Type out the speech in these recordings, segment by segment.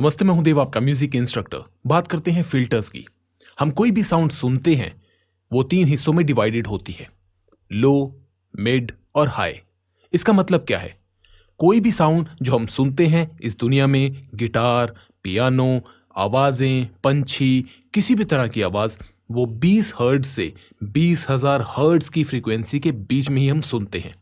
नमस्ते मैं हूं देव आपका म्यूजिक इंस्ट्रक्टर बात करते हैं फिल्टर्स की हम कोई भी साउंड सुनते हैं वो तीन हिस्सों में डिवाइडेड होती है लो मिड और हाई इसका मतलब क्या है कोई भी साउंड जो हम सुनते हैं इस दुनिया में गिटार पियानो आवाज़ें पंछी किसी भी तरह की आवाज़ वो 20 हर्ड से 20,000 हर्ट्ज की फ्रीक्वेंसी के बीच में ही हम सुनते हैं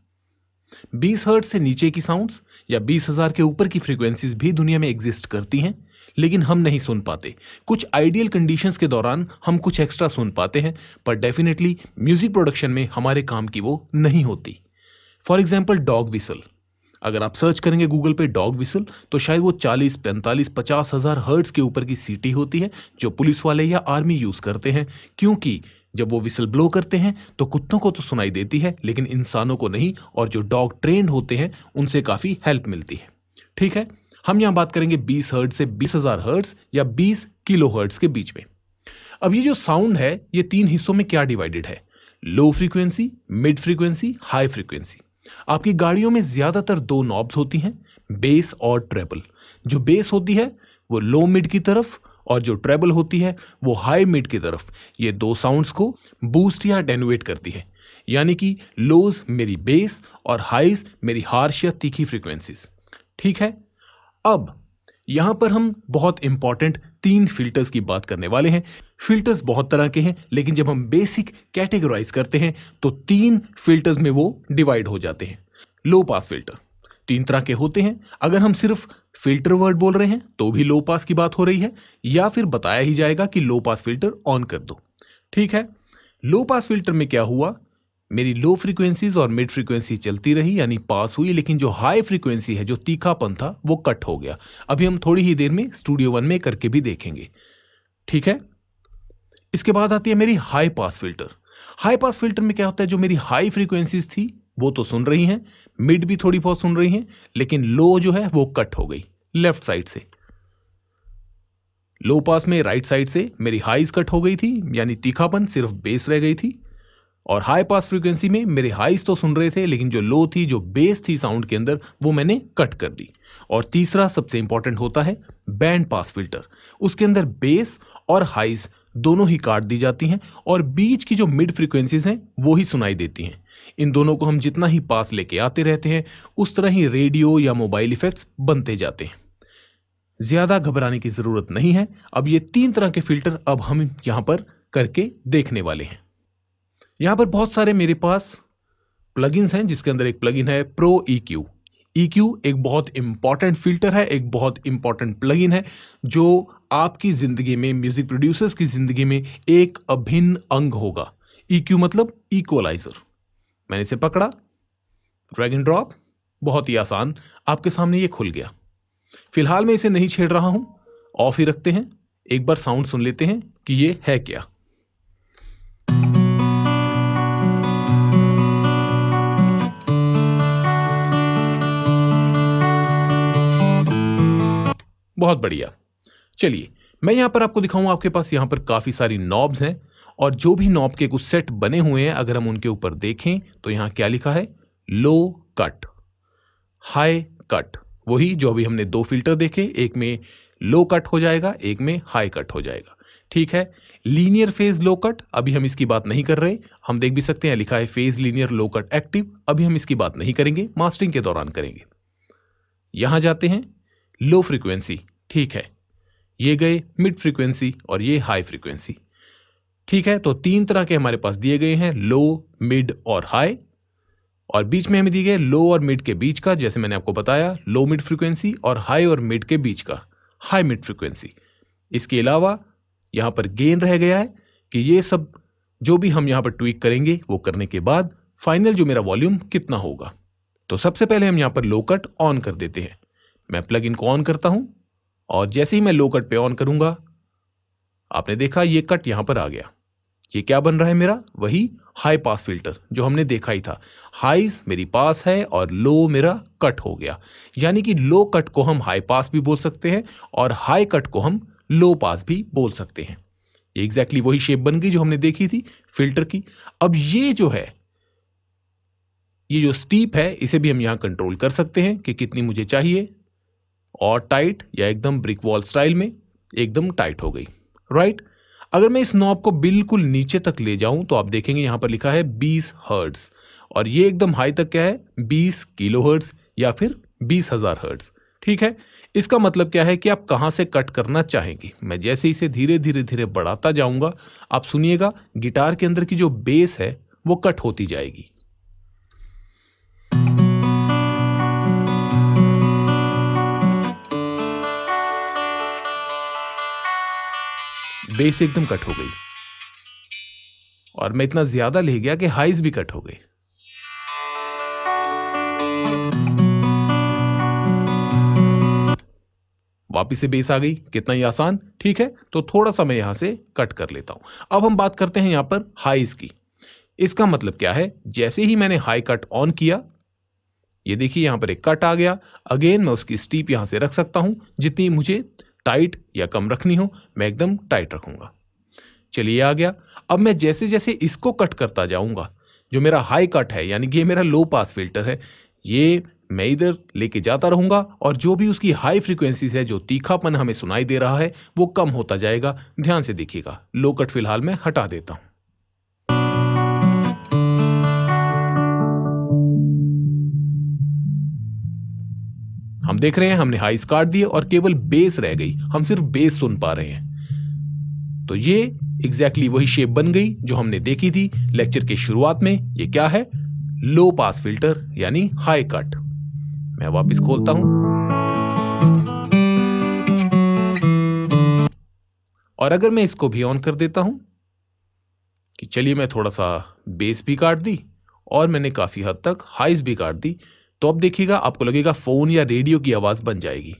20 हर्ड से नीचे की साउंड्स या बीस हज़ार के ऊपर की फ्रीक्वेंसीज भी दुनिया में एग्जिस्ट करती हैं लेकिन हम नहीं सुन पाते कुछ आइडियल कंडीशंस के दौरान हम कुछ एक्स्ट्रा सुन पाते हैं पर डेफिनेटली म्यूज़िक प्रोडक्शन में हमारे काम की वो नहीं होती फॉर एग्जाम्पल डॉग विसल अगर आप सर्च करेंगे गूगल पे डॉग विसल तो शायद वो 40, 45, 50 हज़ार हर्ट्स के ऊपर की सीटी होती है जो पुलिस वाले या आर्मी यूज़ करते हैं क्योंकि जब वो विसल ब्लो करते हैं तो कुत्तों को तो सुनाई देती है लेकिन इंसानों को नहीं और जो डॉग ट्रेंड होते हैं उनसे काफ़ी हेल्प मिलती है ठीक है हम यहाँ बात करेंगे 20 हर्ट से 20,000 हर्ट्स या 20 किलो हर्ट्स के बीच में अब ये जो साउंड है ये तीन हिस्सों में क्या डिवाइडेड है low frequency mid frequency high frequency आपकी गाड़ियों में ज़्यादातर दो नॉब्स होती हैं बेस और ट्रेपल जो बेस होती है वो लो मिड की तरफ और जो ट्रेबल होती है वो हाई मिड की तरफ ये दो साउंड्स को बूस्ट या डेनोवेट करती है यानी कि लोज मेरी बेस और हाइज मेरी हार्श या तीखी फ्रिक्वेंसीज ठीक है अब यहाँ पर हम बहुत इंपॉर्टेंट तीन फिल्टर्स की बात करने वाले हैं फिल्टर्स बहुत तरह के हैं लेकिन जब हम बेसिक कैटेगराइज करते हैं तो तीन फिल्टर्स में वो डिवाइड हो जाते हैं लो पास फिल्टर तीन तरह के होते हैं अगर हम सिर्फ फिल्टर वर्ड बोल रहे हैं तो भी लो पास की बात हो रही है या फिर बताया ही जाएगा कि लो पास फिल्टर ऑन कर दो ठीक है लो पास फिल्टर में क्या हुआ मेरी लो फ्रीक्वेंसीज और मिड फ्रीक्वेंसी चलती रही यानी पास हुई लेकिन जो हाई फ्रीक्वेंसी है जो तीखापन था वो कट हो गया अभी हम थोड़ी ही देर में स्टूडियो वन में करके भी देखेंगे ठीक है इसके बाद आती है मेरी high pass filter high pass filter में क्या होता है जो मेरी हाई फ्रीक्वेंसीज थी वो तो सुन रही हैं मिड भी थोड़ी बहुत सुन रही हैं लेकिन लो जो है वो कट हो गई लेफ्ट साइड से लो पास में राइट साइड से मेरी हाइज कट हो गई थी यानी तीखापन सिर्फ बेस रह गई थी और हाई पास फ्रीक्वेंसी में मेरे हाइज तो सुन रहे थे लेकिन जो लो थी जो बेस थी साउंड के अंदर वो मैंने कट कर दी और तीसरा सबसे इंपॉर्टेंट होता है बैंड पास फिल्टर उसके अंदर बेस और हाइज दोनों ही काट दी जाती हैं और बीच की जो मिड फ्रिक्वेंसीज हैं वो ही सुनाई देती हैं इन दोनों को हम जितना ही पास लेके आते रहते हैं उस तरह ही रेडियो या मोबाइल इफेक्ट्स बनते जाते हैं ज़्यादा घबराने की ज़रूरत नहीं है अब ये तीन तरह के फिल्टर अब हम यहाँ पर करके देखने वाले हैं यहाँ पर बहुत सारे मेरे पास प्लगइन्स हैं जिसके अंदर एक प्लगइन है pro E Q EQ e एक बहुत इंपॉर्टेंट फिल्टर है एक बहुत इंपॉर्टेंट प्लगइन है जो आपकी ज़िंदगी में म्यूज़िक प्रोड्यूसर्स की ज़िंदगी में एक अभिन्न अंग होगा ईक्यू e मतलब इक्वलाइजर मैंने इसे पकड़ा ड्रैग एंड ड्रॉप बहुत ही आसान आपके सामने ये खुल गया फिलहाल मैं इसे नहीं छेड़ रहा हूं ऑफ ही रखते हैं एक बार साउंड सुन लेते हैं कि ये है क्या बहुत बढ़िया चलिए मैं यहाँ पर आपको दिखाऊँ आपके पास यहाँ पर काफ़ी सारी नॉब्स हैं और जो भी नॉब के कुछ सेट बने हुए हैं अगर हम उनके ऊपर देखें तो यहाँ क्या लिखा है लो कट हाई कट वही जो अभी हमने दो फिल्टर देखे एक में लो कट हो जाएगा एक में हाई कट हो जाएगा ठीक है लीनियर फेज लो कट अभी हम इसकी बात नहीं कर रहे हम देख भी सकते हैं लिखा है phase linear low cut active अभी हम इसकी बात नहीं करेंगे मास्टरिंग के दौरान करेंगे यहां जाते हैं लो फ्रिक्वेंसी ठीक है ये गए मिड फ्रिक्वेंसी और ये हाई फ्रिक्वेंसी ठीक है तो तीन तरह के हमारे पास दिए गए हैं लो मिड और हाई और बीच में हमें दिए गए लो और मिड के बीच का जैसे मैंने आपको बताया लो मिड फ्रिक्वेंसी और हाई और मिड के बीच का हाई मिड फ्रिक्वेंसी इसके अलावा यहाँ पर गेन रह गया है कि ये सब जो भी हम यहाँ पर ट्वीक करेंगे वो करने के बाद फाइनल जो मेरा वॉल्यूम कितना होगा तो सबसे पहले हम यहाँ पर लो कट ऑन कर देते हैं मैं प्लग इन को ऑन करता हूं और जैसे ही मैं लो कट पे ऑन करूंगा आपने देखा ये कट यहां पर आ गया ये क्या बन रहा है मेरा वही हाई पास फिल्टर जो हमने देखा ही था हाईज मेरी पास है और लो मेरा कट हो गया यानी कि लो कट को हम हाई पास भी बोल सकते हैं और हाई कट को हम लो पास भी बोल सकते हैं ये एग्जैक्टली वही शेप बन गई जो हमने देखी थी फिल्टर की अब ये जो है ये जो स्टीप है इसे भी हम यहाँ कंट्रोल कर सकते हैं कि कितनी मुझे चाहिए और टाइट या एकदम ब्रिक वॉल स्टाइल में एकदम टाइट हो गई राइट अगर मैं इस नॉब को बिल्कुल नीचे तक ले जाऊं तो आप देखेंगे यहाँ पर लिखा है 20 हर्ट्स और ये एकदम हाई तक क्या है 20 किलो हर्ट्स या फिर बीस हजार हर्ट्स ठीक है इसका मतलब क्या है कि आप कहाँ से कट करना चाहेंगे मैं जैसे इसे धीरे धीरे धीरे बढ़ाता जाऊंगा आप सुनिएगा गिटार के अंदर की जो बेस है वो कट होती जाएगी बेस एकदम कट हो गई और मैं इतना ज़्यादा ले गया कि हाइज भी कट हो गई वापिस से बेस आ गई कितना ही आसान ठीक है तो थोड़ा सा मैं यहां से कट कर लेता हूं अब हम बात करते हैं यहां पर हाइज की इसका मतलब क्या है जैसे ही मैंने हाई कट ऑन किया ये देखिए यहां पर एक कट आ गया अगेन मैं उसकी स्टीप यहां से रख सकता हूं जितनी मुझे टाइट या कम रखनी हो मैं एकदम टाइट रखूंगा चलिए आ गया अब मैं जैसे जैसे इसको कट करता जाऊंगा जो मेरा हाई कट है यानी कि ये मेरा लो पास फिल्टर है ये मैं इधर लेके जाता रहूंगा और जो भी उसकी हाई फ्रिक्वेंसीज है जो तीखापन हमें सुनाई दे रहा है वो कम होता जाएगा ध्यान से देखिएगा लो कट फिलहाल मैं हटा देता हूँ हम देख रहे हैं हमने हाइस काट दिए और केवल बेस रह गई हम सिर्फ बेस सुन पा रहे हैं तो ये एग्जैक्टली exactly वही शेप बन गई जो हमने देखी थी लेक्चर के शुरुआत में ये क्या है लो पास फिल्टर यानी हाई कट मैं वापस खोलता हूं और अगर मैं इसको भी ऑन कर देता हूं कि चलिए मैं थोड़ा सा बेस भी काट दी और मैंने काफ़ी हद तक हाइस भी काट दी तो अब देखिएगा आपको लगेगा फोन या रेडियो की आवाज बन जाएगी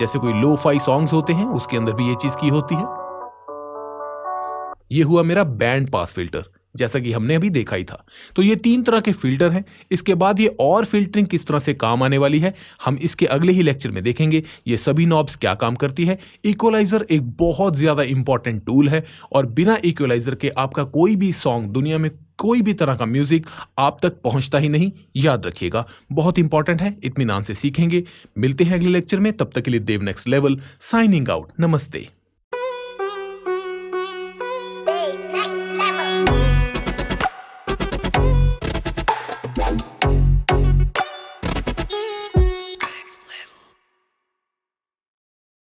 जैसे कोई लो फाई सॉन्ग्स होते हैं उसके अंदर भी ये चीज की होती है ये हुआ मेरा बैंड पास फिल्टर जैसा कि हमने अभी देखा ही था तो ये तीन तरह के फिल्टर हैं इसके बाद ये और फिल्टरिंग किस तरह से काम आने वाली है हम इसके अगले ही लेक्चर में देखेंगे ये सभी नॉब्स क्या काम करती है इक्वलाइजर एक बहुत ज़्यादा इंपॉर्टेंट टूल है और बिना इक्वलाइजर के आपका कोई भी सॉन्ग दुनिया में कोई भी तरह का म्यूज़िक आप तक पहुंचता ही नहीं याद रखिएगा बहुत इंपॉर्टेंट है नाम से सीखेंगे मिलते हैं अगले लेक्चर में तब तक के लिए Dev next level signing out नमस्ते